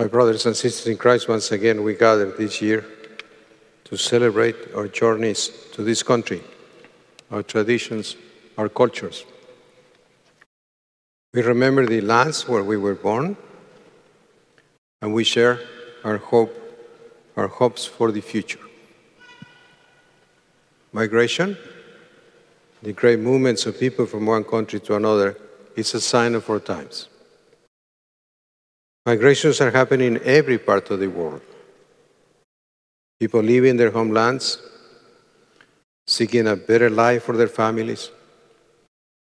My brothers and sisters in Christ, once again we gather this year to celebrate our journeys to this country, our traditions, our cultures. We remember the lands where we were born, and we share our hope, our hopes for the future. Migration, the great movements of people from one country to another, is a sign of our times. Migrations are happening in every part of the world. People leaving their homelands, seeking a better life for their families.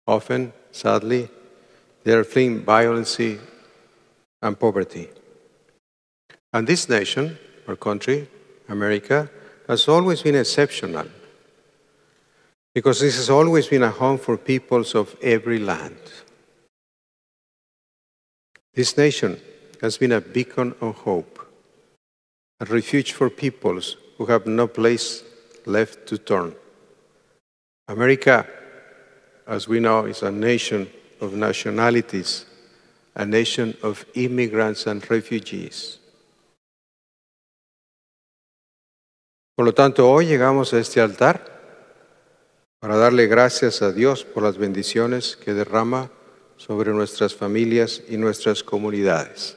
Often, sadly, they are fleeing violence and poverty. And this nation, our country, America, has always been exceptional because this has always been a home for peoples of every land. This nation has been a beacon of hope, a refuge for peoples who have no place left to turn. America, as we know, is a nation of nationalities, a nation of immigrants and refugees. Por lo tanto, hoy llegamos a este altar para darle gracias a Dios por las bendiciones que derrama sobre nuestras familias y nuestras comunidades.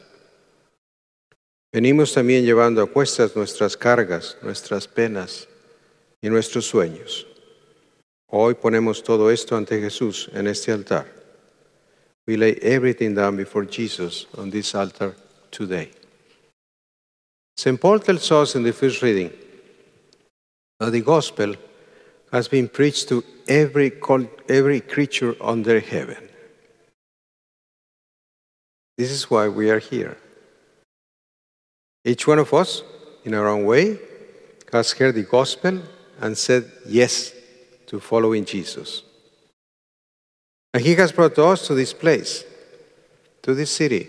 Venimos también llevando a cuestas nuestras cargas, nuestras penas y nuestros sueños. Hoy ponemos todo esto ante Jesús en este altar. We lay everything down before Jesus on this altar today. St. Paul tells us in the first reading that the gospel has been preached to every, every creature under heaven. This is why we are here. Each one of us, in our own way, has heard the gospel and said yes to following Jesus. And He has brought us to this place, to this city,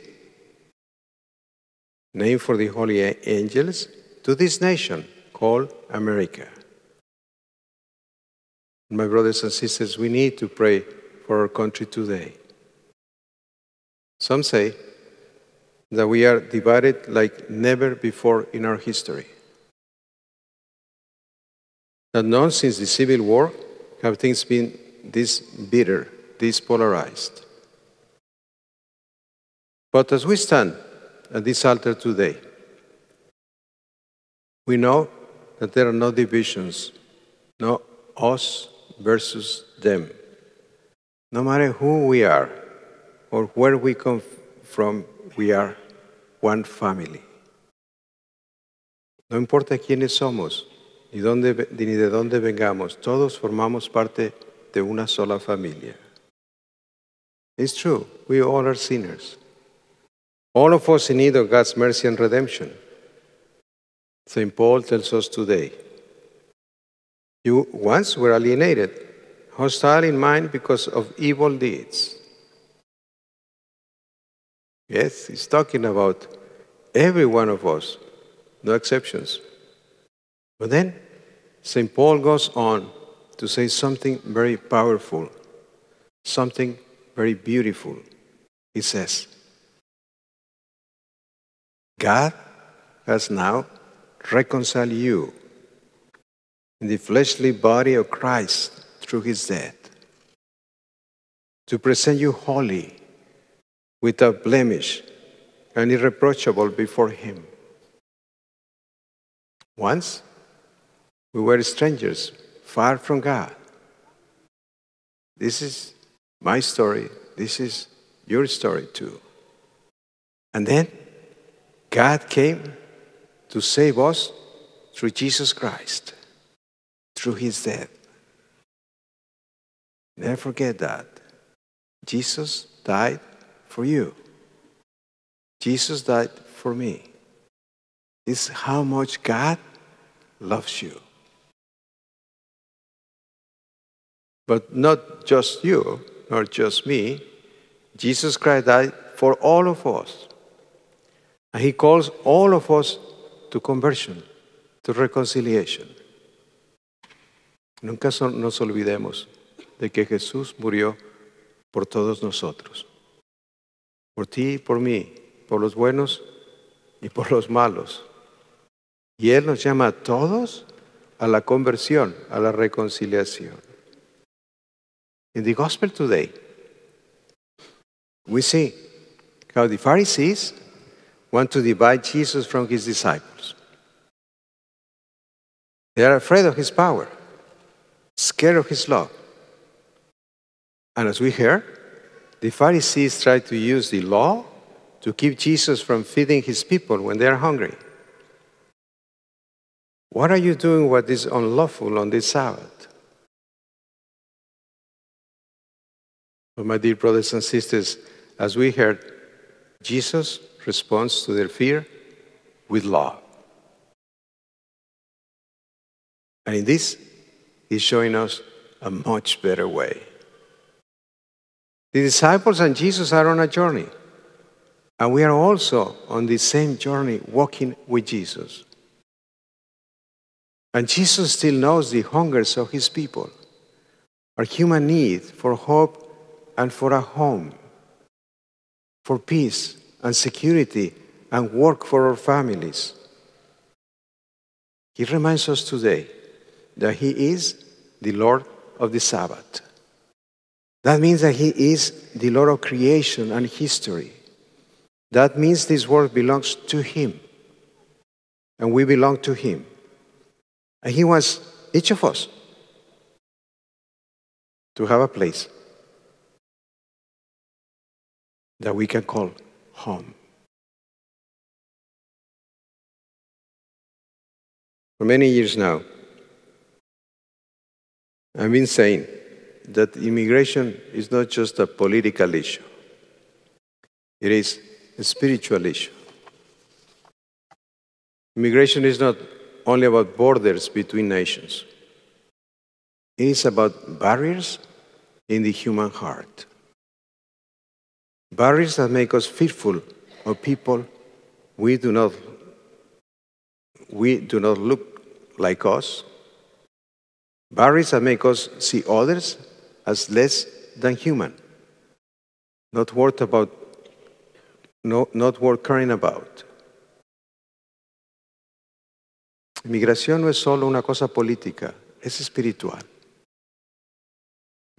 named for the holy angels, to this nation called America. My brothers and sisters, we need to pray for our country today. Some say that we are divided like never before in our history. That not since the Civil War have things been this bitter, this polarized. But as we stand at this altar today, we know that there are no divisions, no us versus them. No matter who we are or where we come from we are one family. No importa quiénes somos, ni, dónde, ni de dónde vengamos, todos formamos parte de una sola familia. It's true, we all are sinners. All of us in need of God's mercy and redemption. St. Paul tells us today You once were alienated, hostile in mind because of evil deeds. Yes, he's talking about every one of us, no exceptions. But then, St. Paul goes on to say something very powerful, something very beautiful. He says, God has now reconciled you in the fleshly body of Christ through his death to present you holy without blemish and irreproachable before Him. Once, we were strangers, far from God. This is my story. This is your story too. And then God came to save us through Jesus Christ, through his death. Never forget that. Jesus died for you. Jesus died for me. It's how much God loves you. But not just you, not just me. Jesus Christ died for all of us. And He calls all of us to conversion, to reconciliation. Nunca nos olvidemos de que Jesús murió por todos nosotros por ti y por mí, por los buenos y por los malos. Y Él nos llama a todos a la conversión, a la reconciliación. In the gospel today, we see how the Pharisees want to divide Jesus from his disciples. They are afraid of his power, scared of his love. And as we hear, the Pharisees tried to use the law to keep Jesus from feeding his people when they are hungry. What are you doing what is unlawful on this Sabbath? But my dear brothers and sisters, as we heard, Jesus responds to their fear with love, And in this, he's showing us a much better way. The disciples and Jesus are on a journey. And we are also on the same journey walking with Jesus. And Jesus still knows the hungers of his people, our human need for hope and for a home, for peace and security and work for our families. He reminds us today that he is the Lord of the Sabbath. That means that He is the Lord of creation and history. That means this world belongs to Him. And we belong to Him. And He wants each of us to have a place that we can call home. For many years now, I've been saying, that immigration is not just a political issue, it is a spiritual issue. Immigration is not only about borders between nations, it is about barriers in the human heart. Barriers that make us fearful of people we do not, we do not look like us. Barriers that make us see others as less than human. Not worth about, no, not worth caring about. Migración no es solo una cosa política, es espiritual.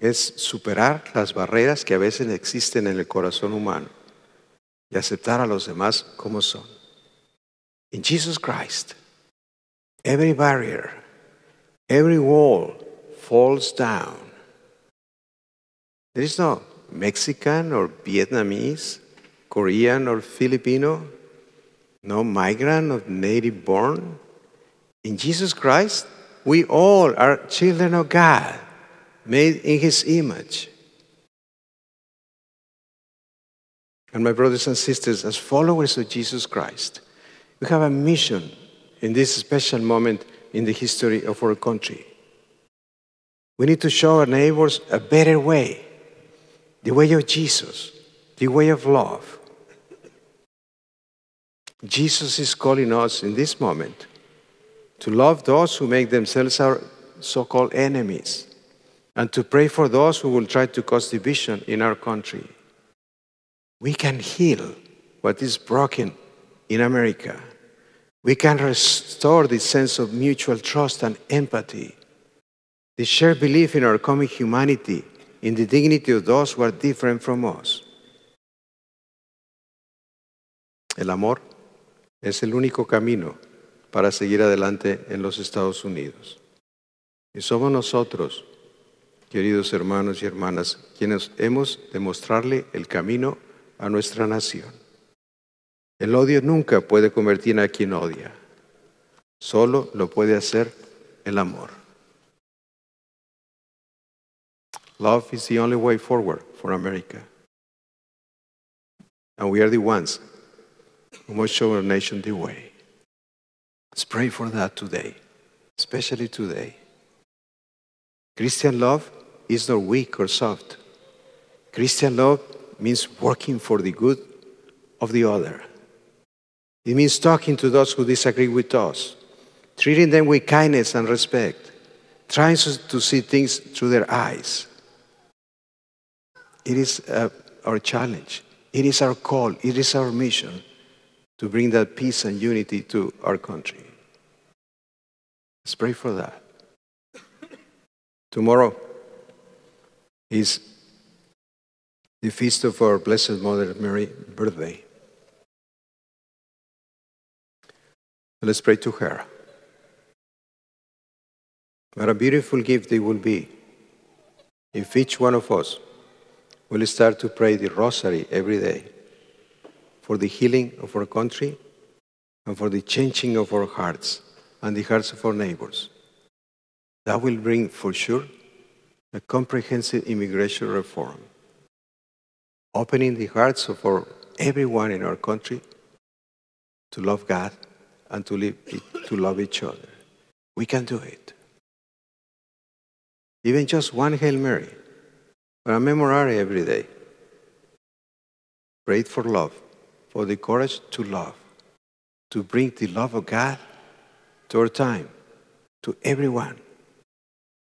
Es superar las barreras que a veces existen en el corazón humano y aceptar a los demás como son. In Jesus Christ, every barrier, every wall falls down there is no Mexican or Vietnamese, Korean or Filipino, no migrant or native born. In Jesus Christ, we all are children of God, made in His image. And my brothers and sisters, as followers of Jesus Christ, we have a mission in this special moment in the history of our country. We need to show our neighbors a better way the way of Jesus, the way of love. Jesus is calling us in this moment to love those who make themselves our so called enemies and to pray for those who will try to cause division in our country. We can heal what is broken in America. We can restore the sense of mutual trust and empathy, the shared belief in our common humanity in the dignity of those who are different from us. El amor es el único camino para seguir adelante en los Estados Unidos. Y somos nosotros, queridos hermanos y hermanas, quienes hemos de mostrarle el camino a nuestra nación. El odio nunca puede convertir a quien odia, solo lo puede hacer el amor. Love is the only way forward for America. And we are the ones who must show our nation the way. Let's pray for that today, especially today. Christian love is not weak or soft. Christian love means working for the good of the other. It means talking to those who disagree with us, treating them with kindness and respect, trying to see things through their eyes it is uh, our challenge. It is our call. It is our mission to bring that peace and unity to our country. Let's pray for that. Tomorrow is the feast of our Blessed Mother Mary birthday. Let's pray to her. What a beautiful gift it will be if each one of us will start to pray the rosary every day for the healing of our country and for the changing of our hearts and the hearts of our neighbors. That will bring, for sure, a comprehensive immigration reform, opening the hearts of our, everyone in our country to love God and to, live, to love each other. We can do it. Even just one Hail Mary a memorare every day. Pray for love, for the courage to love, to bring the love of God to our time, to everyone.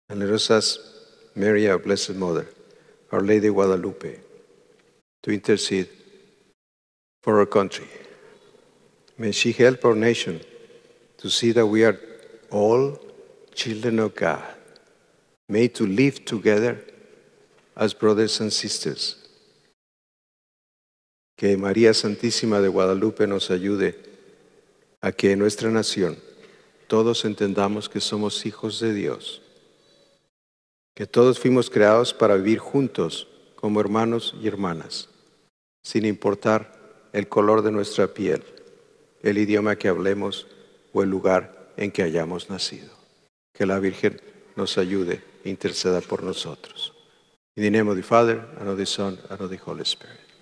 And let us ask Mary, our Blessed Mother, Our Lady Guadalupe, to intercede for our country. May she help our nation to see that we are all children of God, made to live together as brothers and sisters. Que María Santísima de Guadalupe nos ayude a que en nuestra nación todos entendamos que somos hijos de Dios, que todos fuimos creados para vivir juntos como hermanos y hermanas, sin importar el color de nuestra piel, el idioma que hablemos o el lugar en que hayamos nacido. Que la Virgen nos ayude, e interceda por nosotros. In the name of the Father, and of the Son, and of the Holy Spirit.